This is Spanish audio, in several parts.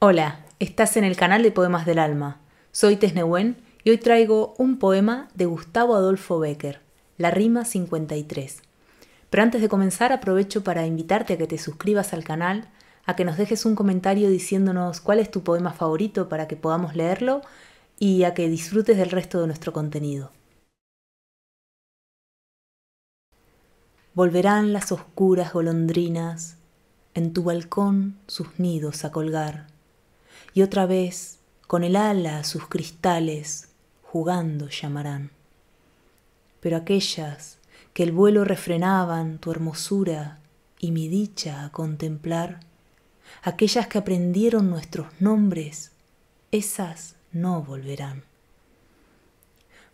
Hola, estás en el canal de Poemas del Alma. Soy Tesnewen y hoy traigo un poema de Gustavo Adolfo Becker, La Rima 53. Pero antes de comenzar aprovecho para invitarte a que te suscribas al canal, a que nos dejes un comentario diciéndonos cuál es tu poema favorito para que podamos leerlo y a que disfrutes del resto de nuestro contenido. Volverán las oscuras golondrinas en tu balcón sus nidos a colgar y otra vez con el ala sus cristales jugando llamarán. Pero aquellas que el vuelo refrenaban tu hermosura y mi dicha a contemplar, aquellas que aprendieron nuestros nombres, esas no volverán.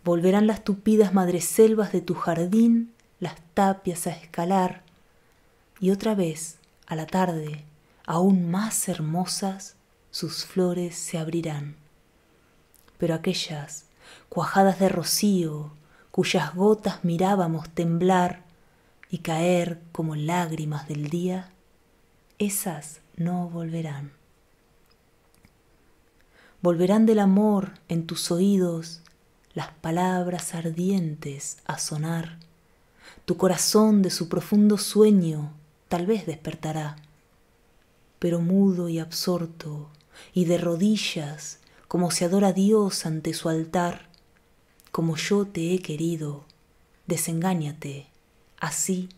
Volverán las tupidas madreselvas de tu jardín, las tapias a escalar, y otra vez, a la tarde, aún más hermosas, sus flores se abrirán. Pero aquellas cuajadas de rocío, cuyas gotas mirábamos temblar y caer como lágrimas del día, esas no volverán. Volverán del amor en tus oídos las palabras ardientes a sonar. Tu corazón de su profundo sueño tal vez despertará, pero mudo y absorto y de rodillas, como se adora Dios ante su altar, como yo te he querido, desengáñate, así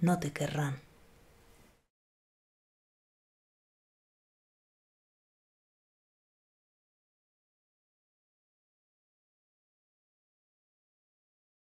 no te querrán.